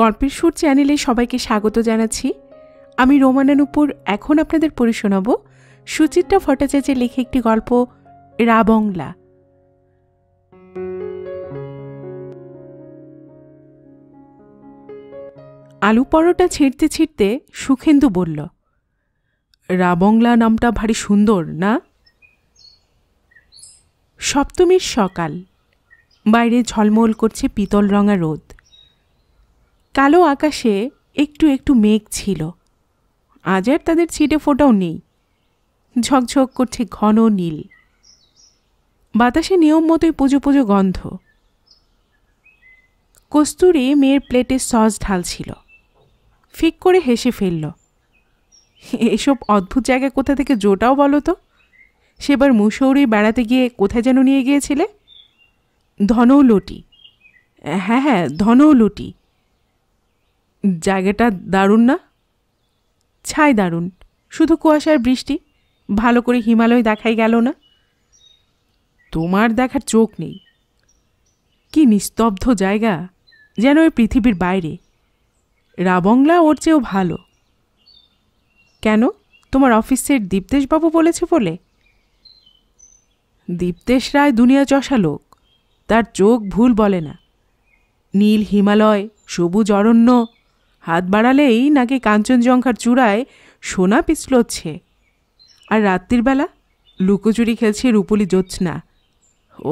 গল্পের সুর চ্যানেলে সবাইকে স্বাগত জানাচ্ছি আমি রোমানানুপুর এখন আপনাদের পড়ে শোনাব সুচিত্রা ভট্টাচার্যের লেখে একটি গল্প রাবংলা আলু পরোটা ছিঁড়তে ছিঁড়তে সুখেন্দু বলল রাবংলা নামটা ভারী সুন্দর না সপ্তমীর সকাল বাইরে ঝলমল করছে পিতল রঙা রোদ কালো আকাশে একটু একটু মেঘ ছিল আজ আর তাদের ছিটে ফোটাও নেই ঝকঝক করছে ঘন নীল বাতাসে নিয়ম মতোই পুজো পুজো গন্ধ কস্তুরি মেয়ের প্লেটে সস ঢালছিল ফিক করে হেসে ফেলল এসব অদ্ভুত জায়গা কোথা থেকে জোটাও বলো তো সেবার মুসৌরি বেড়াতে গিয়ে কোথায় যেন নিয়ে গিয়েছিলে ধনৌলটি হ্যাঁ হ্যাঁ ধনৌলটি জায়গাটা দারুণ না ছাই দারুণ শুধু কুয়াশার বৃষ্টি ভালো করে হিমালয় দেখাই গেল না তোমার দেখার চোখ নেই কি নিস্তব্ধ জায়গা যেন ওই পৃথিবীর বাইরে রাবংলা ওর চেয়েও ভালো কেন তোমার অফিসের দীপ্তেশবাবু বলেছে বলে দীপ্তেশ রায় দুনিয়া চষা লোক তার চোখ ভুল বলে না নীল হিমালয় সবুজ অরণ্য হাত বাড়ালেই নাকি কাঞ্চনজঙ্ঘার চূড়ায় সোনা পিছলোচ্ছে আর রাত্রির বেলা লুকোচুরি খেলছে রূপলি জোৎস্না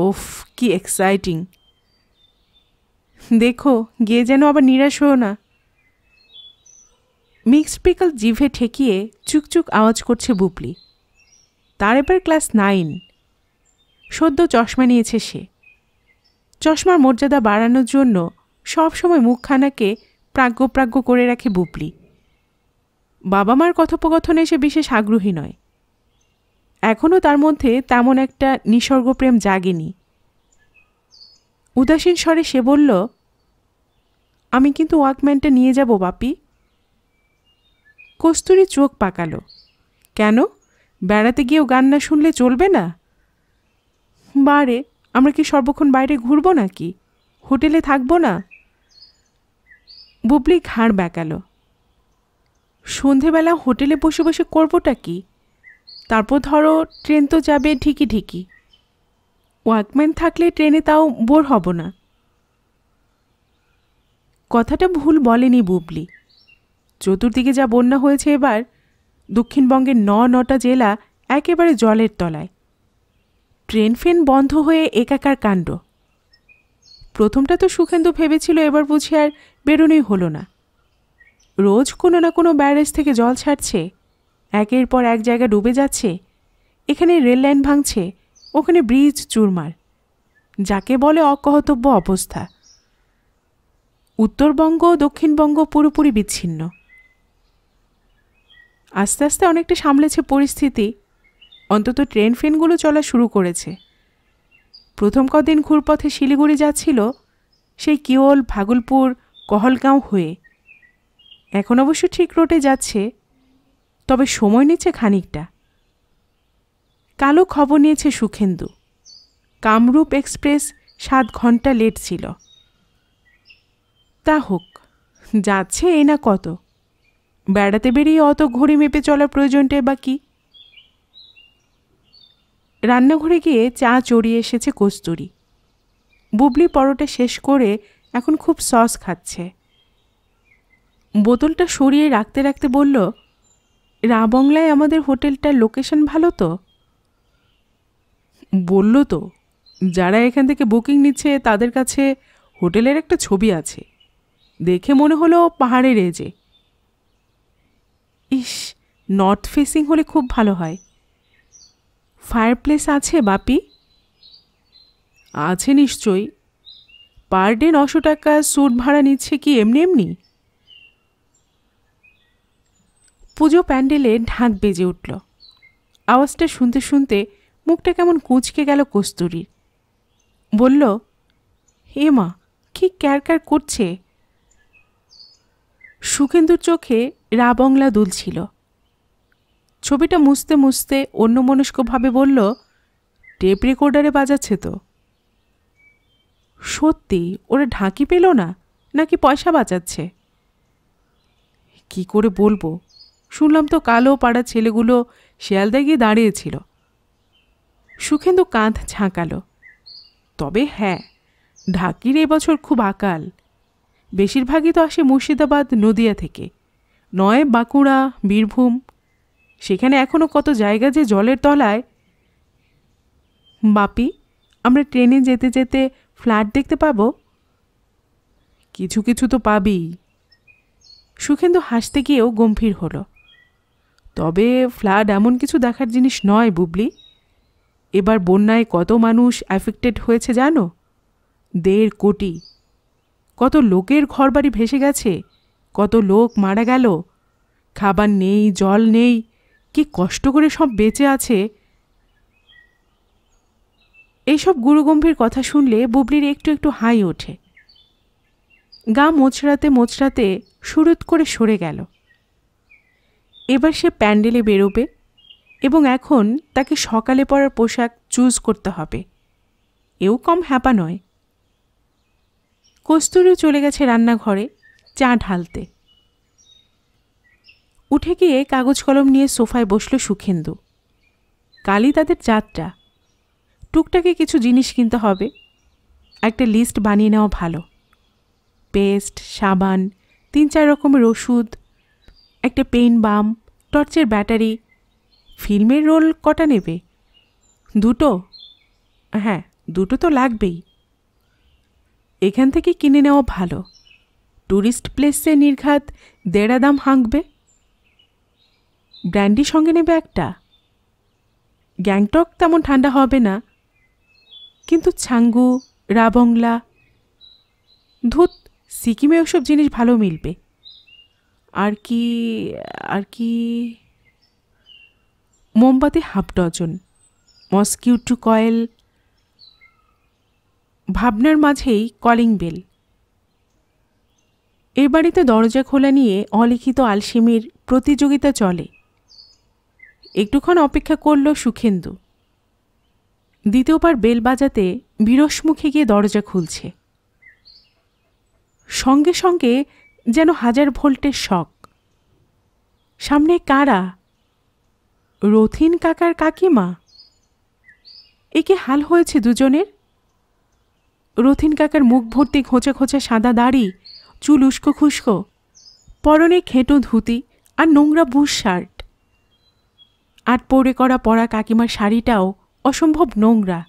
ওফ কি এক্সাইটিং দেখো গিয়ে যেন আবার নিরাশ হও না মিক্সড পিকল জিভে ঠেকিয়ে চুকচুক আওয়াজ করছে বুপলি তার এবার ক্লাস নাইন সদ্য চশমা নিয়েছে সে চশমার মর্যাদা বাড়ানোর জন্য সবসময় মুখখানাকে প্রাজ্ঞ প্রাজ্ঞ করে রাখে বুপলি বাবা মার কথোপকথনে সে বিশেষ আগ্রহী নয় এখনও তার মধ্যে তেমন একটা নিসর্গপ্রেম জাগেনি উদাসীন স্বরে সে বলল আমি কিন্তু ওয়াকম্যানটা নিয়ে যাব বাপি কস্তুরি চোখ পাকালো কেন বেড়াতে গিয়েও গান না শুনলে চলবে না বারে আমরা কি সর্বক্ষণ বাইরে ঘুরবো নাকি হোটেলে থাকবো না বুবলি ঘাড় বেঁকাল সন্ধেবেলা হোটেলে বসে বসে করবোটা কি তারপর ধরো ট্রেন তো যাবে ঠিকই ঠিকই ওয়াকম্যান থাকলে ট্রেনে তাও বোর হব না কথাটা ভুল বলেনি বুবলি চতুর্দিকে যা বন্যা হয়েছে এবার দক্ষিণবঙ্গের ন নটা জেলা একেবারে জলের তলায় ট্রেন ফেন বন্ধ হয়ে একাকার কাণ্ড প্রথমটা তো সুখেন্দু ভেবেছিল এবার বুঝি আর বেরোনোই হলো না রোজ কোনো না কোনো ব্যারেজ থেকে জল ছাড়ছে একের পর এক জায়গা ডুবে যাচ্ছে এখানে রেল লাইন ভাঙছে ওখানে ব্রিজ চুরমার যাকে বলে অকহতব্য অবস্থা উত্তরবঙ্গ দক্ষিণবঙ্গ পুরোপুরি বিচ্ছিন্ন আস্তে আস্তে অনেকটা সামলেছে পরিস্থিতি অন্তত ট্রেন ফেনগুলো চলা শুরু করেছে প্রথম কদিন ঘুরপথে শিলিগুড়ি যাচ্ছিল সেই কিওল ভাগলপুর কহলগাঁও হয়ে এখন অবশ্য ঠিক রোডে যাচ্ছে তবে সময় নিচ্ছে খানিকটা কালো খবর নিয়েছে সুখেন্দু কামরূপ এক্সপ্রেস সাত ঘন্টা লেট ছিল তা হোক যাচ্ছে এ না কত বেড়াতে বেরিয়ে অত ঘড়ি মেপে চলার প্রয়োজনটাই বা কী রান্নাঘরে গিয়ে চা চড়িয়ে এসেছে কস্তুরি বুবলি পরোটা শেষ করে এখন খুব সস খাচ্ছে বোতলটা সরিয়ে রাখতে রাখতে বলল রাবংলায় আমাদের হোটেলটার লোকেশন ভালো তো বলল তো যারা এখান থেকে বুকিং নিচ্ছে তাদের কাছে হোটেলের একটা ছবি আছে দেখে মনে হলো পাহাড়ে রেজে ইস নর্থ ফেসিং হলে খুব ভালো হয় ফায়ারপ্লেস আছে বাপি আছে নিশ্চয়ই পার ডে নশো টাকা স্যুট ভাড়া নিচ্ছে কি এমনি এমনি পুজো প্যান্ডেলে ঢাক বেজে উঠল আওয়াজটা শুনতে শুনতে মুখটা কেমন কুঁচকে গেল কস্তুরি বলল এ মা কি ক্যার করছে সুখেন্দুর চোখে রাবংলা দুলছিল ছবিটা মুছতে মুছতে অন্যমনস্কভাবে বলল টেপ রেকর্ডারে বাজাচ্ছে তো সত্যি ওরা ঢাকি পেল না নাকি পয়সা বাঁচাচ্ছে কি করে বলবো শুনলাম তো কালো পাড়া ছেলেগুলো শিয়ালদায় গিয়ে দাঁড়িয়েছিল সুখেন্দু কাঁধ ঝাঁকালো তবে হ্যাঁ ঢাকির এবছর খুব আকাল বেশিরভাগই তো আসে মুর্শিদাবাদ নদিয়া থেকে নয় বাঁকুড়া বীরভূম সেখানে এখনও কত জায়গা যে জলের তলায় বাপি আমরা ট্রেনে যেতে যেতে ফ্ল্যাট দেখতে পাবো কিছু কিছু তো পাবি সুখেন্দু হাসতে গিয়েও গম্ভীর হলো তবে ফ্ল্যাট এমন কিছু দেখার জিনিস নয় বুবলি এবার বন্যায় কত মানুষ অ্যাফেক্টেড হয়েছে জানো দেড় কোটি কত লোকের ঘরবাড়ি ভেসে গেছে কত লোক মারা গেল খাবার নেই জল নেই কি কষ্ট করে সব বেঁচে আছে এইসব গুরুগম্ভীর কথা শুনলে বুবলির একটু একটু হাই ওঠে গা মোচড়াতে মোচড়াতে সুরুত করে সরে গেল এবার সে প্যান্ডেলে বেরোবে এবং এখন তাকে সকালে পরার পোশাক চুজ করতে হবে এও কম হ্যাপা নয় কস্তুরিও চলে গেছে রান্নাঘরে চা ঢালতে উঠে গিয়ে কাগজ কলম নিয়ে সোফায় বসল সুখেন্দু কালই তাদের যাত্রা টুকটাকে কিছু জিনিস কিনতে হবে একটা লিস্ট বানিয়ে নেওয়া ভালো পেস্ট সাবান তিন চার রকমের ওষুধ একটা পেন বাম টর্চের ব্যাটারি ফিল্মের রোল কটা নেবে দুটো হ্যাঁ দুটো তো লাগবেই এখান থেকে কিনে নেওয়া ভালো ট্যুরিস্ট প্লেসে নির্ঘাত দেড়া দাম হাঁকবে ব্র্যান্ডি সঙ্গে নেবে একটা গ্যাংটক তেমন ঠান্ডা হবে না কিন্তু ছাঙ্গু রাবংলা ধুত সিকিমে ওসব জিনিস ভালো মিলবে আর কি আর কি মোমবাতি হাফ ডজন মস্কিউটু কয়েল ভাবনার মাঝেই কলিং বেল এ বাড়িতে দরজা খোলা নিয়ে অলিখিত আলসিমির প্রতিযোগিতা চলে একটুক্ষণ অপেক্ষা করল সুখেন্দু দ্বিতীয়বার বেল বাজাতে বিরস মুখে গিয়ে দরজা খুলছে সঙ্গে সঙ্গে যেন হাজার ভোল্টের শখ সামনে কারা রথিন কাকার কাকিমা একে হাল হয়েছে দুজনের রথিন কাকার মুখ ভর্তি খোঁচা খোঁচা সাদা দাড়ি চুল উস্কো খুস্কো পরনে খেঁটো ধুতি আর নোংরা বুশ শার্ট আর পরে করা পরা কাকিমার শাড়িটাও অসম্ভব নোংরা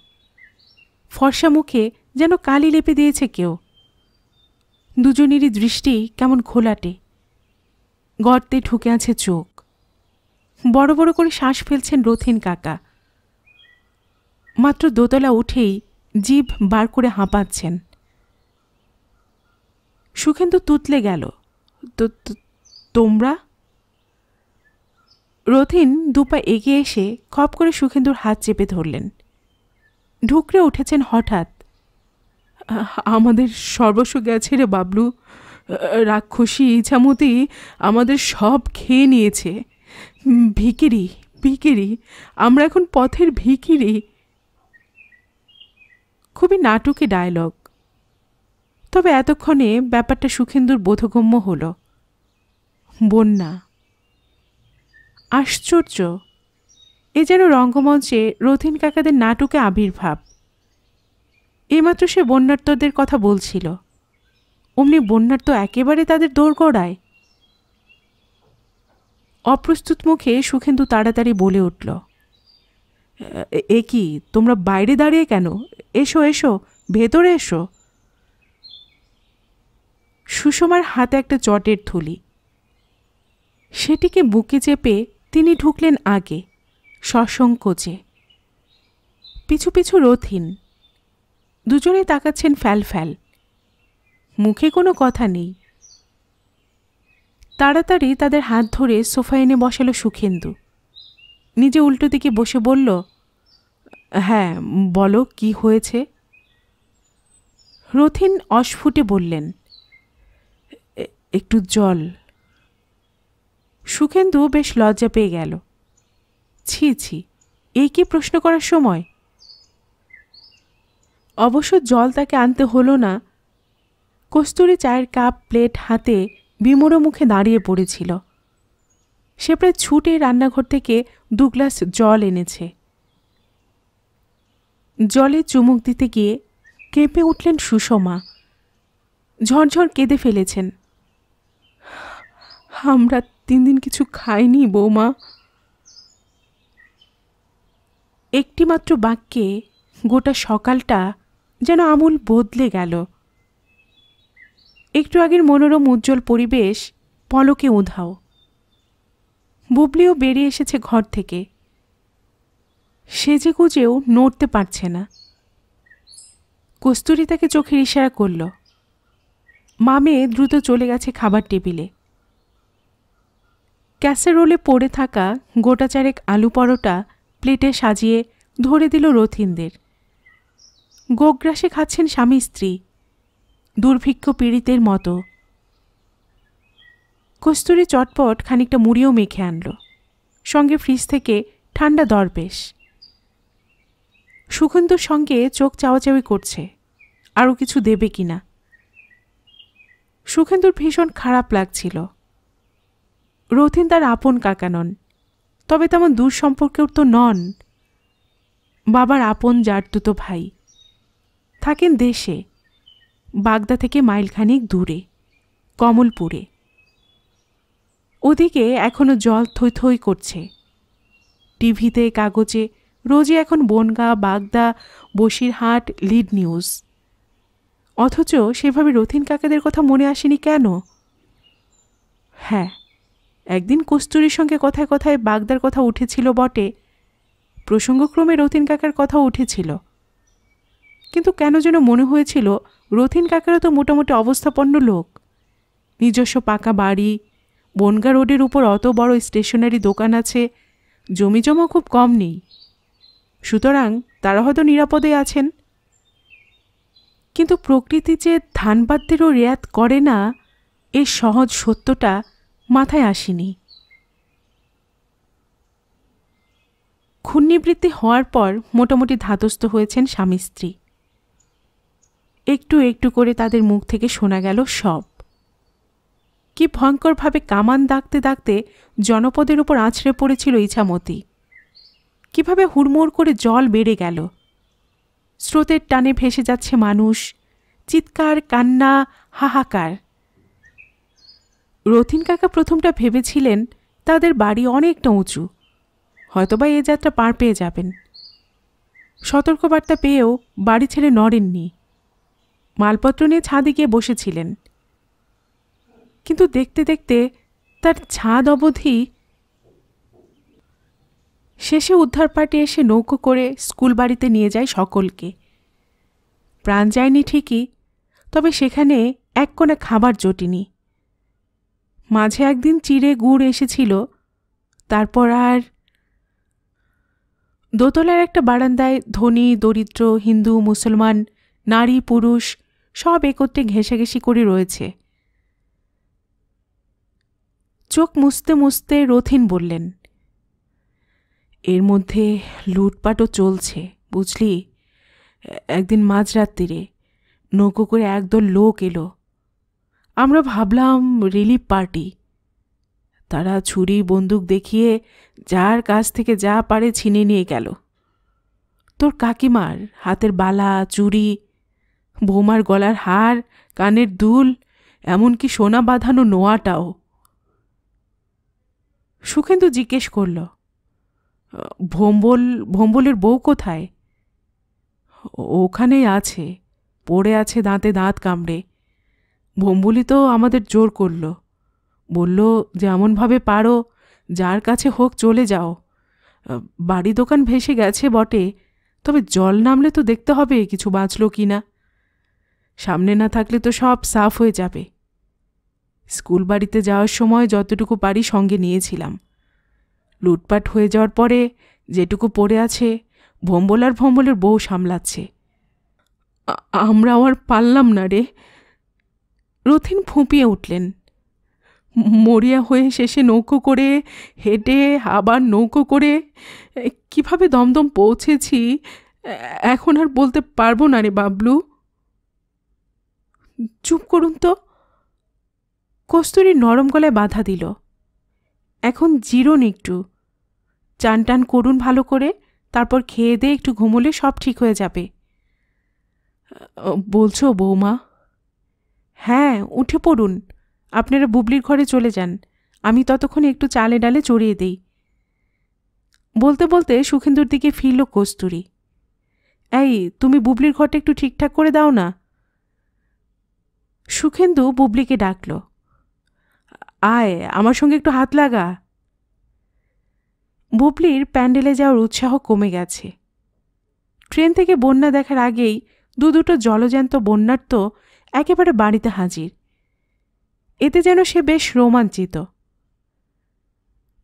ফর্সা মুখে যেন কালি লেপে দিয়েছে কেউ দুজনেরই দৃষ্টি কেমন খোলাটে গর্তে ঢুকে আছে চোখ বড় বড় করে শ্বাস ফেলছেন রথিন কাকা মাত্র দোতলা উঠেই জীব বার করে হাঁপাচ্ছেন সুখেন্দু তুতলে গেল তো তোমরা রথিন দুপা এগিয়ে এসে খপ করে সুখেন্দুর হাত চেপে ধরলেন ঢুকরে উঠেছেন হঠাৎ আমাদের সর্বস্ব গেছে রে বাবলু রাক্ষসী ইছামতি আমাদের সব খেয়ে নিয়েছে ভিকিরি ভিকিরি আমরা এখন পথের ভিকিরি খুবই নাটকে ডায়লগ তবে এতক্ষণে ব্যাপারটা সুখেন্দুর বোধগম্য হলো বন্যা আশ্চর্য এ যেন রঙ্গমঞ্চে রথিন কাকাদের নাটকে আবির্ভাব এইমাত্র সে বন্যার্তদের কথা বলছিল অমনি বন্যার্ত একেবারে তাদের দোরগড়ায় অপ্রস্তুত মুখে সুখেন্দু তাড়াতাড়ি বলে উঠল এ কি তোমরা বাইরে দাঁড়িয়ে কেন এসো এসো ভেতরে এসো সুষমার হাতে একটা চটের থলি সেটিকে বুকে চেপে তিনি ঢুকলেন আগে সসংকোচে পিছু পিছু রথিন দুজনে তাকাচ্ছেন ফ্যাল ফ্যাল মুখে কোনো কথা নেই তাড়াতাড়ি তাদের হাত ধরে সোফা এনে বসালো সুখেন্দু নিজে উল্টো দিকে বসে বলল হ্যাঁ বলো কি হয়েছে রথিন অস্ফুটে বললেন একটু জল সুখেন্দু বেশ লজ্জা পেয়ে গেল ছি ছি এই কি প্রশ্ন করার সময় অবশ্য জল তাকে আনতে হলো না কস্তুরি চায়ের কাপ প্লেট হাতে বিমোড়ো মুখে দাঁড়িয়ে পড়েছিল সে প্রায় ছুটে রান্নাঘর থেকে দু গ্লাস জল এনেছে জলে চুমুক দিতে গিয়ে কেঁপে উঠলেন সুষমা ঝরঝর কেঁদে ফেলেছেন আমরা তিন দিন কিছু খাইনি বৌমা একটিমাত্র বাক্যে গোটা সকালটা যেন আমূল বদলে গেল একটু আগের মনোরম উজ্জ্বল পরিবেশ পলকে উধাও বুবলিও বেরিয়ে এসেছে ঘর থেকে সেজে গুজেও নড়তে পারছে না কস্তুরি তাকে চোখের ইশারা করল মামে দ্রুত চলে গেছে খাবার টেবিলে ক্যাসেরোলে পড়ে থাকা গোটাচারেক আলু পরোটা প্লেটে সাজিয়ে ধরে দিল রথিনদের গোগ্রাসে খাচ্ছেন স্বামী স্ত্রী দুর্ভিক্ষ পীড়িতের মতো কস্তুরি চটপট খানিকটা মুড়িও মেখে আনল সঙ্গে ফ্রিজ থেকে ঠান্ডা দরবেশ সুখন্দুর সঙ্গে চোখ চাওয়াচাওয়ি করছে আরও কিছু দেবে কিনা সুখেন্দুর ভীষণ খারাপ লাগছিল রথিন তার আপন কাকা নন তবে তেমন দূর সম্পর্কেও তো নন বাবার আপন যার দুটো ভাই থাকেন দেশে বাগদা থেকে মাইলখানিক দূরে কমলপুরে ওদিকে এখনও জল থই থই করছে টিভিতে কাগজে রোজই এখন বনগা বাগদা বসিরহাট লিড নিউজ অথচ সেভাবে রথিন কাকাদের কথা মনে আসেনি কেন হ্যাঁ একদিন কস্তুরীর সঙ্গে কথায় কথায় বাগদার কথা উঠেছিল বটে প্রসঙ্গক্রমে রথিন কাকার কথা উঠেছিল কিন্তু কেন যেন মনে হয়েছিল রথিন কাকারও তো মোটামুটি অবস্থাপন্ন লোক নিজস্ব পাকা বাড়ি বনগা রোডের উপর অত বড় স্টেশনারি দোকান আছে জমিজমা খুব কম নেই সুতরাং তারা হয়তো নিরাপদে আছেন কিন্তু প্রকৃতি যে ধানবাদদেরও রেয়াত করে না এ সহজ সত্যটা মাথায় আসেনি ঘূর্ণিবৃত্তি হওয়ার পর মোটামুটি ধাতস্থ হয়েছেন স্বামী স্ত্রী একটু একটু করে তাদের মুখ থেকে শোনা গেল সব কি ভয়ঙ্করভাবে কামান দাগতে দাগতে জনপদের উপর আছড়ে পড়েছিল ইছামতি কিভাবে হুড়মুড় করে জল বেড়ে গেল স্রোতের টানে ভেসে যাচ্ছে মানুষ চিৎকার কান্না হাহাকার রথিন কাকা প্রথমটা ভেবেছিলেন তাদের বাড়ি অনেকটা উঁচু হয়তোবা এ যাত্রা পার পেয়ে যাবেন সতর্কবার্তা পেয়েও বাড়ি ছেড়ে নড়েননি মালপত্র নিয়ে ছাদে গিয়ে বসেছিলেন কিন্তু দেখতে দেখতে তার ছাদ অবধি শেষে উদ্ধার পার্টি এসে নৌকো করে স্কুল বাড়িতে নিয়ে যায় সকলকে প্রাণ যায়নি ঠিকই তবে সেখানে এক কোণা খাবার জটিনি মাঝে একদিন চিড়ে গুড় এসেছিল তারপর আর দোতলার একটা বারান্দায় ধনী দরিদ্র হিন্দু মুসলমান নারী পুরুষ সব একত্রে ঘেঁষাঘেঁষি করে রয়েছে চোখ মুছতে মুছতে রথিন বললেন এর মধ্যে লুটপাটও চলছে বুঝলি একদিন মাঝরাত্রিরে নৌকো করে একদল লোক এলো আমরা ভাবলাম রিলিফ পার্টি তারা ছুরি বন্দুক দেখিয়ে যার কাছ থেকে যা পারে ছিনে নিয়ে গেল তোর কাকিমার হাতের বালা চুরি বৌমার গলার হার কানের দুল এমনকি সোনা বাঁধানো নোয়াটাও সুখেন্দু জিজ্ঞেস করল ভোম্বল ভোম্বলের বউ কোথায় ওখানেই আছে পড়ে আছে দাঁতে দাঁত কামড়ে ভম্বুলি তো আমাদের জোর করল বলল যে এমনভাবে পারো যার কাছে হোক চলে যাও বাড়ি দোকান ভেসে গেছে বটে তবে জল নামলে তো দেখতে হবে কিছু বাঁচলো কি না সামনে না থাকলে তো সব সাফ হয়ে যাবে স্কুল বাড়িতে যাওয়ার সময় যতটুকু পারি সঙ্গে নিয়েছিলাম লুটপাট হয়ে যাওয়ার পরে যেটুকু পড়ে আছে ভম্বল আর ভম্বলের বউ সামলাচ্ছে আমরা আর পারলাম না রে রথিন ফুঁপিয়ে উঠলেন মরিয়া হয়ে শেষে নৌকো করে হেঁটে আবার নৌকো করে কিভাবে দমদম পৌঁছেছি এখন আর বলতে পারবো না রে বাবলু চুপ করুন তো কস্তুরি নরম গলায় বাধা দিল এখন জিরুন একটু চান টান করুন ভালো করে তারপর খেয়ে দিয়ে একটু ঘুমলে সব ঠিক হয়ে যাবে বলছো বৌমা হ্যাঁ উঠে পড়ুন আপনারা বুবলির ঘরে চলে যান আমি ততক্ষণ একটু চালে ডালে চড়িয়ে দেই বলতে বলতে সুখেন্দুর দিকে ফিরল কস্তুরি এই তুমি বুবলির ঘরটা একটু ঠিকঠাক করে দাও না সুখেন্দু বুবলিকে ডাকল আয় আমার সঙ্গে একটু হাত লাগা বুবলির প্যান্ডেলে যাওয়ার উৎসাহ কমে গেছে ট্রেন থেকে বন্যা দেখার আগেই দু দুটো জলজ্যান্ত তো একেবারে বাড়িতে হাজির এতে যেন সে বেশ রোমাঞ্চিত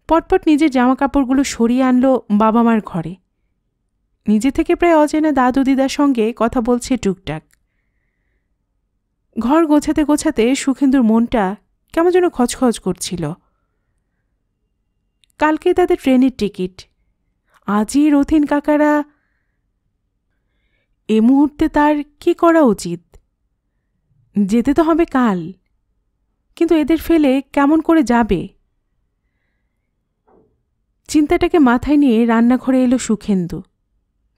পটপট নিজের জামা কাপড়গুলো সরিয়ে আনলো বাবা মার ঘরে নিজে থেকে প্রায় অজেনা দাদু দিদার সঙ্গে কথা বলছে টুকটাক ঘর গোছাতে গোছাতে সুখেন্দুর মনটা কেমন যেন খচখচ করছিল কালকে তাদের ট্রেনের টিকিট আজই রথিন কাকারা এ মুহূর্তে তার কি করা উচিত যেতে তো হবে কাল কিন্তু এদের ফেলে কেমন করে যাবে চিন্তাটাকে মাথায় নিয়ে রান্নাঘরে এলো সুখেন্দু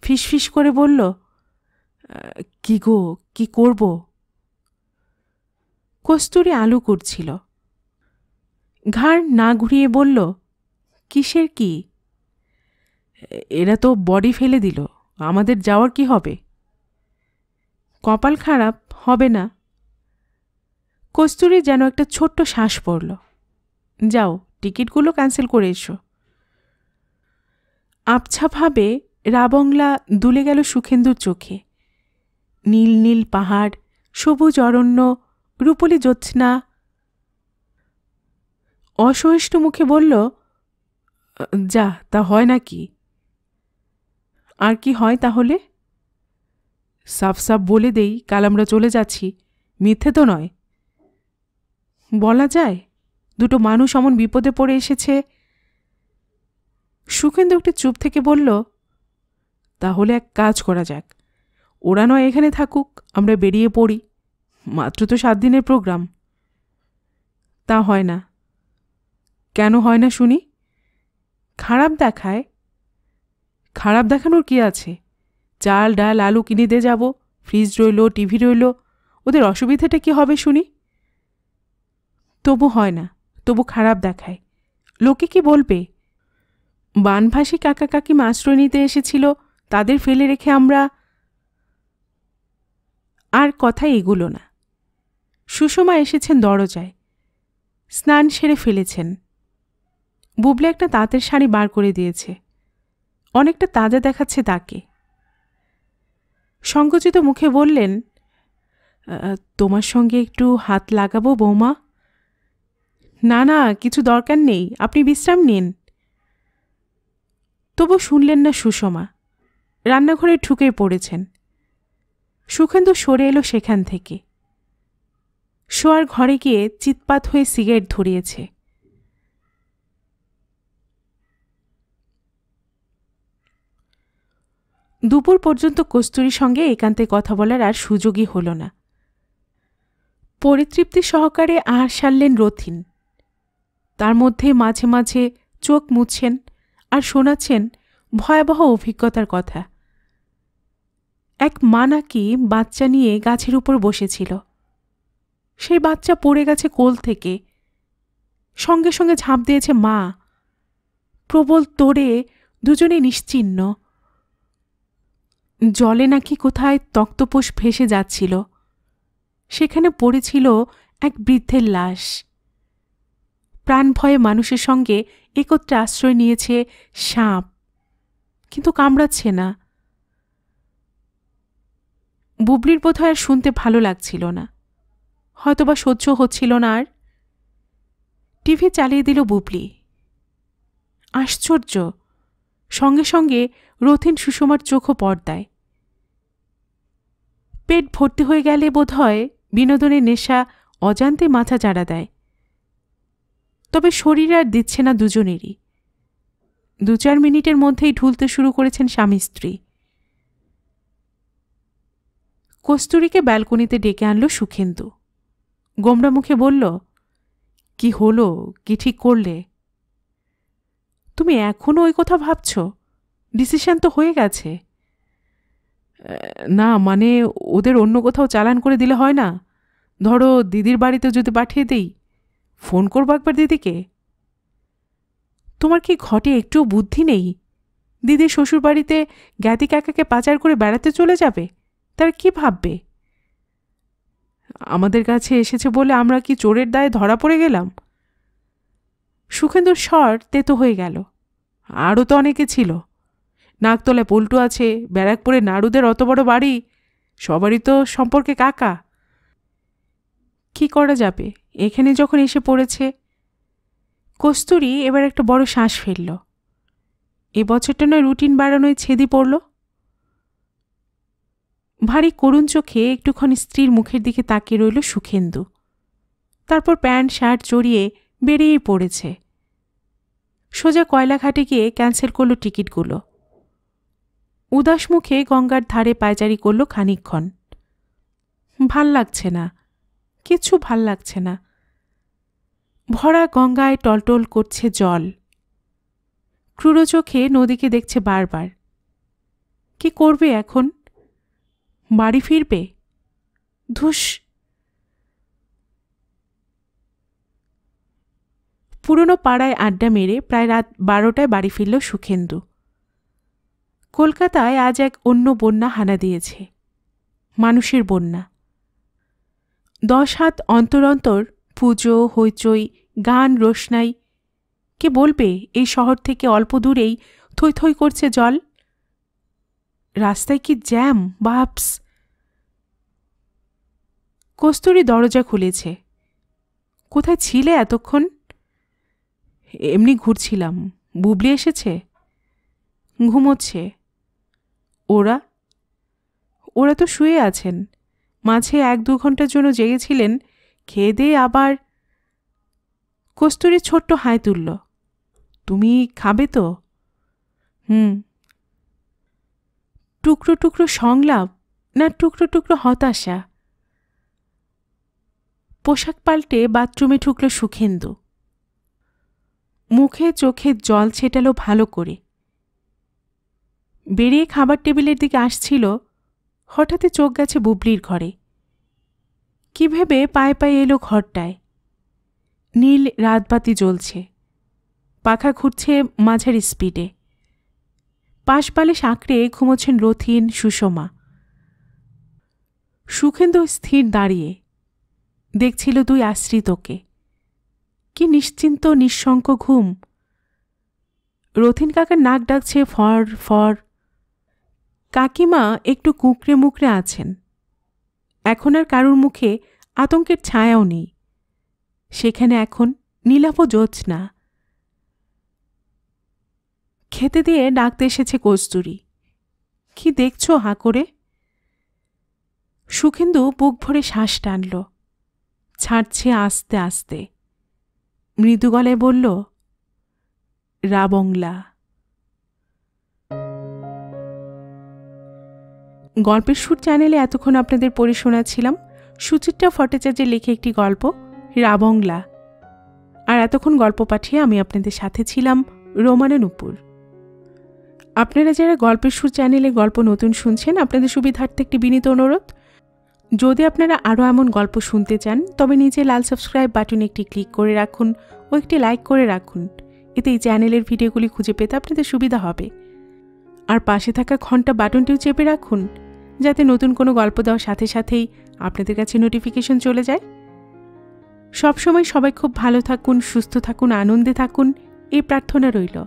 ফিসফিস করে বলল কি গো কি করব কস্তুরি আলু করছিল ঘাড় না ঘুরিয়ে বলল কিসের কি এরা তো বডি ফেলে দিল আমাদের যাওয়ার কি হবে কপাল খারাপ হবে না কস্তুরি যেন একটা ছোট্ট শ্বাস পড়ল যাও টিকিটগুলো ক্যান্সেল করে এসো আবছাভাবে রাবংলা দুলে গেল সুখেন্দুর চোখে নীল নীল পাহাড় সবুজ অরণ্য রূপলি জ্যোৎস্না অসহিষ্ণু মুখে বলল যা তা হয় নাকি আর কি হয় তাহলে সাফ সাফ বলে দেই কাল আমরা চলে যাচ্ছি মিথ্যে তো নয় বলা যায় দুটো মানুষ অমন বিপদে পড়ে এসেছে সুখেন্দু একটু চুপ থেকে বলল তাহলে এক কাজ করা যাক ওরা নয় এখানে থাকুক আমরা বেরিয়ে পড়ি মাত্র তো সাত দিনের প্রোগ্রাম তা হয় না কেন হয় না শুনি খারাপ দেখায় খারাপ দেখানোর কি আছে চাল ডাল আলু কিনে দিয়ে যাব ফ্রিজ রইল টিভি রইল ওদের অসুবিধাটা কি হবে শুনি তবু হয় না তবু খারাপ দেখায় লোকে কি বলবে বানভাসী কাকা কাকিমা আশ্রয় নিতে এসেছিল তাদের ফেলে রেখে আমরা আর কথা এগুলো না সুষমা এসেছেন দরজায় স্নান সেরে ফেলেছেন বুবলে একটা তাঁতের শাড়ি বার করে দিয়েছে অনেকটা তাজা দেখাচ্ছে তাকে সংকুচিত মুখে বললেন তোমার সঙ্গে একটু হাত লাগাবো বৌমা না না কিছু দরকার নেই আপনি বিশ্রাম নিন তবু শুনলেন না সুষমা রান্নাঘরে ঠুকে পড়েছেন সুখেন্দু সরে এলো সেখান থেকে শোয়ার ঘরে গিয়ে চিৎপাত হয়ে সিগারেট ধরিয়েছে দুপুর পর্যন্ত কস্তুরির সঙ্গে একান্তে কথা বলার আর সুযোগই হল না পরিতৃপ্তি সহকারে আর সারলেন রথিন তার মধ্যে মাঝে মাঝে চোখ মুছছেন আর শোনাচ্ছেন ভয়াবহ অভিজ্ঞতার কথা এক মা নাকি বাচ্চা নিয়ে গাছের উপর বসেছিল সেই বাচ্চা পড়ে গেছে কোল থেকে সঙ্গে সঙ্গে ঝাঁপ দিয়েছে মা প্রবল তোড়ে দুজনে নিশ্চিন্ন জলে নাকি কোথায় তক্তপোষ ভেসে যাচ্ছিল সেখানে পড়েছিল এক বৃদ্ধের লাশ প্রাণভয়ে মানুষের সঙ্গে একত্রে আশ্রয় নিয়েছে সাপ কিন্তু কামড়াচ্ছে না বুবলির বোধহয় আর শুনতে ভালো লাগছিল না হয়তোবা সহ্য হচ্ছিল না আর টিভি চালিয়ে দিল বুবলি আশ্চর্য সঙ্গে সঙ্গে রথিন সুষমার চোখও পর্দায় পেট ভর্তি হয়ে গেলে বোধ হয় বিনোদনের নেশা অজান্তে মাথা চাড়া দেয় তবে শরীর আর দিচ্ছে না দুজনেরই দু চার মিনিটের মধ্যেই ঢুলতে শুরু করেছেন স্বামী স্ত্রী কস্তুরীকে ব্যালকনিতে ডেকে আনলো সুখেন্দু গোমরা মুখে বলল কি হলো কি ঠিক করলে তুমি এখনও ওই কথা ভাবছ ডিসিশন তো হয়ে গেছে না মানে ওদের অন্য কোথাও চালান করে দিলে হয় না ধরো দিদির বাড়িতে যদি পাঠিয়ে দেই ফোন করবো একবার দিদিকে তোমার কি ঘটে একটু বুদ্ধি নেই দিদি শ্বশুরবাড়িতে জ্ঞাতি কাকাকে পাচার করে বেড়াতে চলে যাবে তার কি ভাববে আমাদের কাছে এসেছে বলে আমরা কি চোরের দায়ে ধরা পড়ে গেলাম সুখেন্দুর স্বর তেতো হয়ে গেল আরও তো অনেকে ছিল নাকতলায় পল্টু আছে ব্যারাকপুরে নাড়ুদের অত বড় বাড়ি সবারই তো সম্পর্কে কাকা কি করা যাবে এখানে যখন এসে পড়েছে কস্তুরি এবার একটা বড় শ্বাস ফেলল এ বছরটা নয় রুটিন বাড়ানোয় ছেদি পড়ল ভারী করুণ চোখে একটুক্ষণ স্ত্রীর মুখের দিকে তাকিয়ে রইল সুখেন্দু তারপর প্যান্ট শার্ট জড়িয়ে বেরিয়ে পড়েছে সোজা কয়লাঘাটে গিয়ে ক্যান্সেল করল টিকিটগুলো উদাস মুখে গঙ্গার ধারে পায়চারি করল খানিক্ষণ ভাল লাগছে না কিছু ভাল লাগছে না ভরা গঙ্গায় টলটল করছে জল ক্রুর চোখে নদীকে দেখছে বারবার কি করবে এখন বাড়ি ফিরবে ধুস পুরনো পাড়ায় আড্ডা মেরে প্রায় রাত বারোটায় বাড়ি ফিরল সুখেন্দু কলকাতায় আজ এক অন্য বন্যা হানা দিয়েছে মানুষের বন্যা দশ হাত অন্তর অন্তর পুজো হইচই গান রোশনাই কে বলবে এই শহর থেকে অল্প দূরেই থই থই করছে জল রাস্তায় কি জ্যাম বাপস কস্তুরি দরজা খুলেছে কোথায় ছিলে এতক্ষণ এমনি ঘুরছিলাম বুবলি এসেছে ঘুমোচ্ছে ওরা ওরা তো শুয়ে আছেন মাঝে এক দু ঘন্টার জন্য জেগেছিলেন খেয়ে দিয়ে আবার কস্তুরি ছোট্ট হাই তুলল তুমি খাবে তো হুম টুকরো টুকরো সংলাপ না টুকরো টুকরো হতাশা পোশাক পাল্টে বাথরুমে ঠুকল সুখেন্দু মুখে চোখে জল ছেটালো ভালো করে বেরিয়ে খাবার টেবিলের দিকে আসছিল হঠাৎই চোখ গেছে বুবলির ঘরে কি ভেবে পায়ে পায়ে এলো ঘরটায় নীল রাতবাতি জ্বলছে পাখা ঘুরছে মাঝারি স্পিডে পাশপালে সাঁকড়ে ঘুমোচ্ছেন রথিন সুষমা সুখেন্দু স্থির দাঁড়িয়ে দেখছিল দুই আশ্রিতকে কি নিশ্চিন্ত নিঃশঙ্ক ঘুম রথিন কাকার নাক ডাকছে ফর ফর কাকিমা একটু কুঁকড়ে মুকড়ে আছেন এখন আর কারুর মুখে আতঙ্কের ছায়াও নেই সেখানে এখন নীলাপ না। খেতে দিয়ে ডাকতে এসেছে কস্তুরি কি দেখছ হা করে সুখেন্দু বুক ভরে শ্বাস টানল ছাড়ছে আস্তে আস্তে মৃদু গলায় বলল রাবংলা গল্পের সুর চ্যানেলে এতক্ষণ আপনাদের পড়ে শোনাচ্ছিলাম সুচিত্রা ফটেচার্যের লেখে একটি গল্প রাবংলা আর এতক্ষণ গল্প পাঠিয়ে আমি আপনাদের সাথে ছিলাম রোমানা নুপুর আপনারা যারা গল্পের সুর চ্যানেলে গল্প নতুন শুনছেন আপনাদের সুবিধার্থে একটি বিনীত অনুরোধ যদি আপনারা আরও এমন গল্প শুনতে চান তবে নিচে লাল সাবস্ক্রাইব বাটনে একটি ক্লিক করে রাখুন ও একটি লাইক করে রাখুন এতে এই চ্যানেলের ভিডিওগুলি খুঁজে পেতে আপনাদের সুবিধা হবে আর পাশে থাকা ঘন্টা বাটনটিও চেপে রাখুন যাতে নতুন কোনো গল্প দেওয়ার সাথে সাথেই আপনাদের কাছে নোটিফিকেশন চলে যায় সবসময় সবাই খুব ভালো থাকুন সুস্থ থাকুন আনন্দে থাকুন এই প্রার্থনা রইল